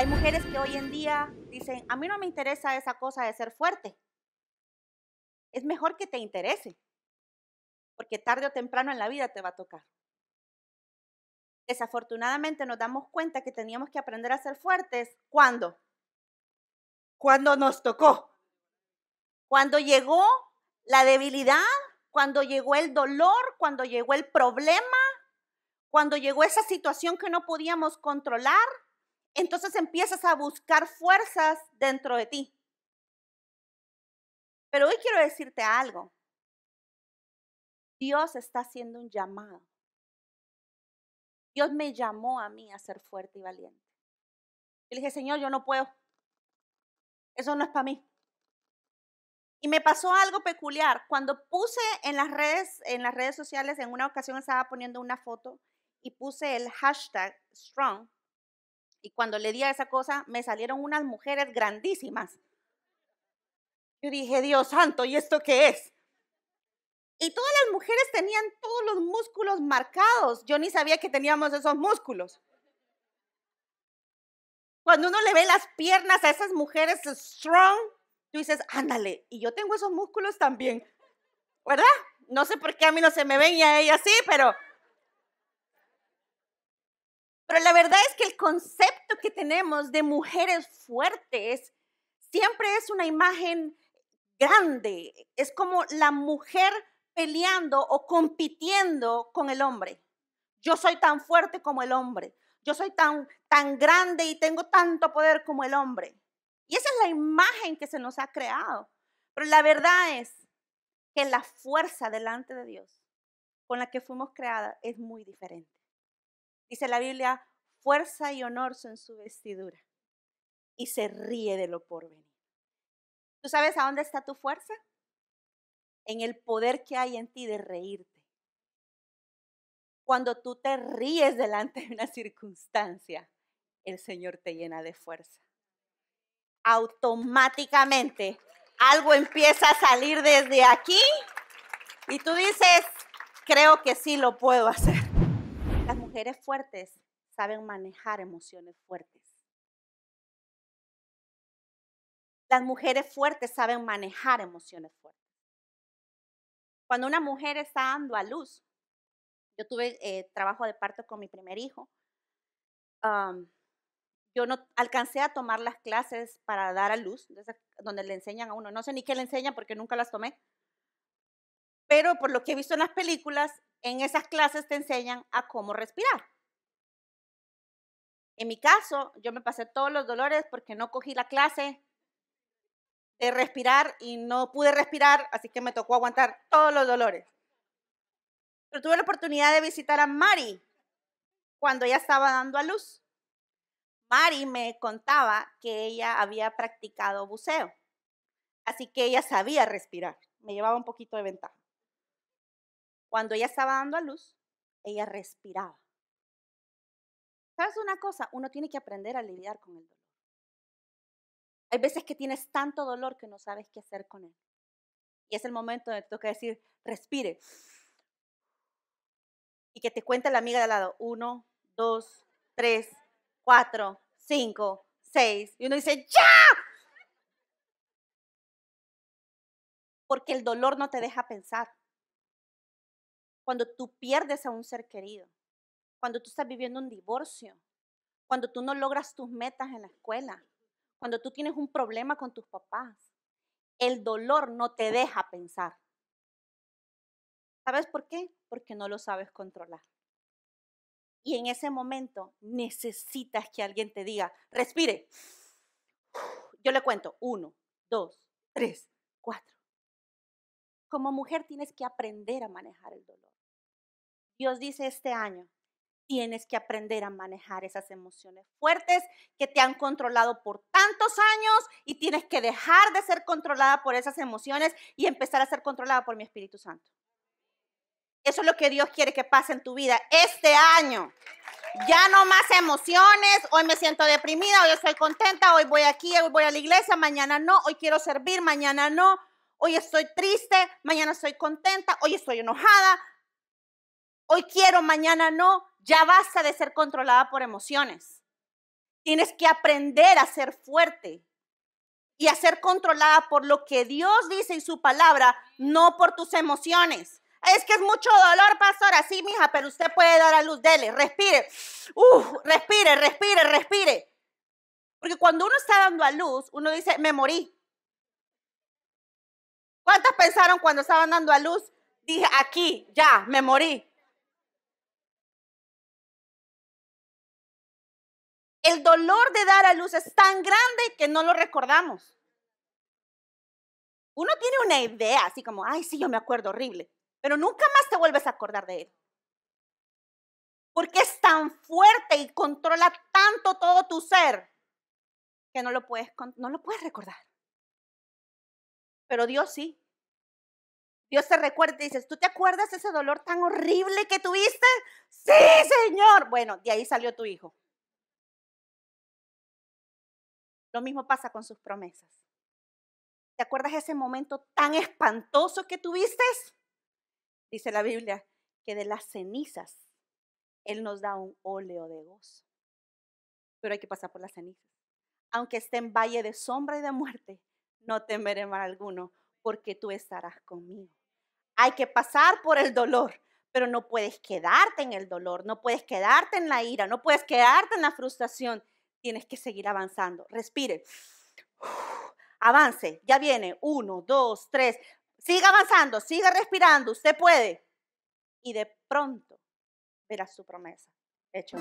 Hay mujeres que hoy en día dicen, a mí no me interesa esa cosa de ser fuerte. Es mejor que te interese, porque tarde o temprano en la vida te va a tocar. Desafortunadamente nos damos cuenta que teníamos que aprender a ser fuertes cuando, cuando nos tocó, cuando llegó la debilidad, cuando llegó el dolor, cuando llegó el problema, cuando llegó esa situación que no podíamos controlar, entonces empiezas a buscar fuerzas dentro de ti. Pero hoy quiero decirte algo. Dios está haciendo un llamado. Dios me llamó a mí a ser fuerte y valiente. Y le dije, Señor, yo no puedo. Eso no es para mí. Y me pasó algo peculiar. Cuando puse en las redes, en las redes sociales, en una ocasión estaba poniendo una foto y puse el hashtag strong y cuando le di a esa cosa, me salieron unas mujeres grandísimas. Yo dije, Dios santo, ¿y esto qué es? Y todas las mujeres tenían todos los músculos marcados. Yo ni sabía que teníamos esos músculos. Cuando uno le ve las piernas a esas mujeres strong, tú dices, ándale, y yo tengo esos músculos también. ¿Verdad? No sé por qué a mí no se me ven y a ellas sí, pero pero la verdad es que el concepto que tenemos de mujeres fuertes siempre es una imagen grande. Es como la mujer peleando o compitiendo con el hombre. Yo soy tan fuerte como el hombre. Yo soy tan, tan grande y tengo tanto poder como el hombre. Y esa es la imagen que se nos ha creado. Pero la verdad es que la fuerza delante de Dios con la que fuimos creadas es muy diferente. Dice la Biblia, fuerza y honor son su vestidura. Y se ríe de lo por ¿Tú sabes a dónde está tu fuerza? En el poder que hay en ti de reírte. Cuando tú te ríes delante de una circunstancia, el Señor te llena de fuerza. Automáticamente algo empieza a salir desde aquí y tú dices, creo que sí lo puedo hacer mujeres fuertes saben manejar emociones fuertes. Las mujeres fuertes saben manejar emociones fuertes. Cuando una mujer está dando a luz, yo tuve eh, trabajo de parto con mi primer hijo. yo no alcancé a tomar las clases para dar a luz, donde le enseñan a uno. No sé ni qué le enseñan porque nunca las tomé pero por lo que he visto en las películas, en esas clases te enseñan a cómo respirar. En mi caso, yo me pasé todos los dolores porque no cogí la clase de respirar y no pude respirar, así que me tocó aguantar todos los dolores. Pero tuve la oportunidad de visitar a Mari cuando ella estaba dando a luz. Mari me contaba que ella había practicado buceo, así que ella sabía respirar, me llevaba un poquito de ventaja. Cuando ella estaba dando a luz, ella respiraba. ¿Sabes una cosa? Uno tiene que aprender a lidiar con el dolor. Hay veces que tienes tanto dolor que no sabes qué hacer con él. Y es el momento donde te toca decir, respire. Y que te cuente la amiga de al lado, uno, dos, tres, cuatro, cinco, seis. Y uno dice, ¡ya! Porque el dolor no te deja pensar cuando tú pierdes a un ser querido, cuando tú estás viviendo un divorcio, cuando tú no logras tus metas en la escuela, cuando tú tienes un problema con tus papás. El dolor no te deja pensar. ¿Sabes por qué? Porque no lo sabes controlar. Y en ese momento necesitas que alguien te diga, respire. Yo le cuento, uno, dos, tres, cuatro. Como mujer tienes que aprender a manejar el dolor. Dios dice este año, tienes que aprender a manejar esas emociones fuertes que te han controlado por tantos años y tienes que dejar de ser controlada por esas emociones y empezar a ser controlada por mi Espíritu Santo. Eso es lo que Dios quiere que pase en tu vida este año. Ya no más emociones, hoy me siento deprimida, hoy estoy contenta, hoy voy aquí, hoy voy a la iglesia, mañana no, hoy quiero servir, mañana no, hoy estoy triste, mañana estoy contenta, hoy estoy enojada, Hoy quiero, mañana no. Ya basta de ser controlada por emociones. Tienes que aprender a ser fuerte y a ser controlada por lo que Dios dice en su palabra, no por tus emociones. Es que es mucho dolor, pastora. Sí, mija, pero usted puede dar a luz. Dele, respire. respire, respire, respire. Porque cuando uno está dando a luz, uno dice, me morí. ¿Cuántas pensaron cuando estaban dando a luz? Dije, aquí, ya, me morí. El dolor de dar a luz es tan grande que no lo recordamos. Uno tiene una idea, así como, ay, sí, yo me acuerdo horrible, pero nunca más te vuelves a acordar de él. Porque es tan fuerte y controla tanto todo tu ser que no lo puedes, no lo puedes recordar. Pero Dios sí. Dios te recuerda y dices, ¿tú te acuerdas de ese dolor tan horrible que tuviste? Sí, Señor. Bueno, de ahí salió tu hijo. Lo mismo pasa con sus promesas. ¿Te acuerdas ese momento tan espantoso que tuviste? Dice la Biblia que de las cenizas Él nos da un óleo de gozo. Pero hay que pasar por las cenizas. Aunque esté en valle de sombra y de muerte, no temeré mal alguno, porque tú estarás conmigo. Hay que pasar por el dolor, pero no puedes quedarte en el dolor, no puedes quedarte en la ira, no puedes quedarte en la frustración tienes que seguir avanzando. Respire. avance. Ya viene. Uno, dos, tres. Siga avanzando, siga respirando. Usted puede. Y de pronto verás su promesa hecho